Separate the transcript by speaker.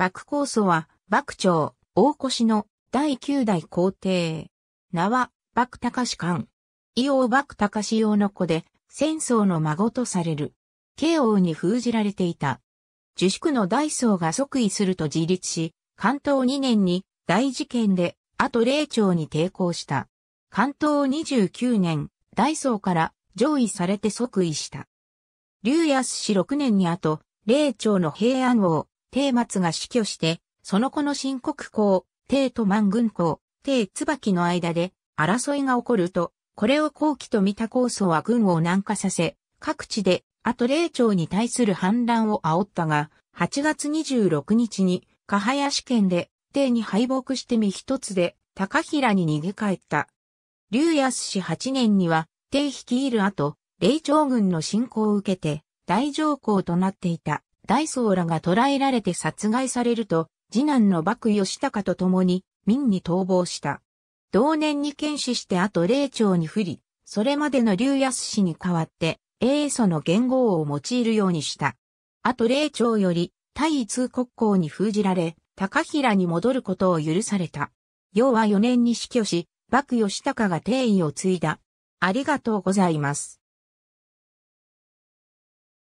Speaker 1: 幕高祖は、幕長、大越の第九代皇帝。名は、幕隆官。伊王幕隆用の子で、戦争の孫とされる。慶王に封じられていた。樹宿の大僧が即位すると自立し、関東2年に大事件で、あと霊長に抵抗した。関東29年、大僧から上位されて即位した。竜安氏6年に後、霊長の平安王、帝末が死去して、その子の新国公、帝と万軍公、帝椿の間で争いが起こると、これを後期と見た構想は軍を南下させ、各地で、あと霊長に対する反乱を煽ったが、8月26日に、加試県で、帝に敗北して身一つで、高平に逃げ帰った。竜安氏8年には、帝率いる後、霊長軍の侵攻を受けて、大上皇となっていた。大僧らが捕らえられて殺害されると、次男の幕義高と共に、民に逃亡した。同年に剣士して後霊長に不利、それまでの竜安氏に代わって、英祖の元号を用いるようにした。後霊長より、対一国交に封じられ、高平に戻ることを許された。要は4年に死去し、幕義高が定位を継いだ。ありがとうございます。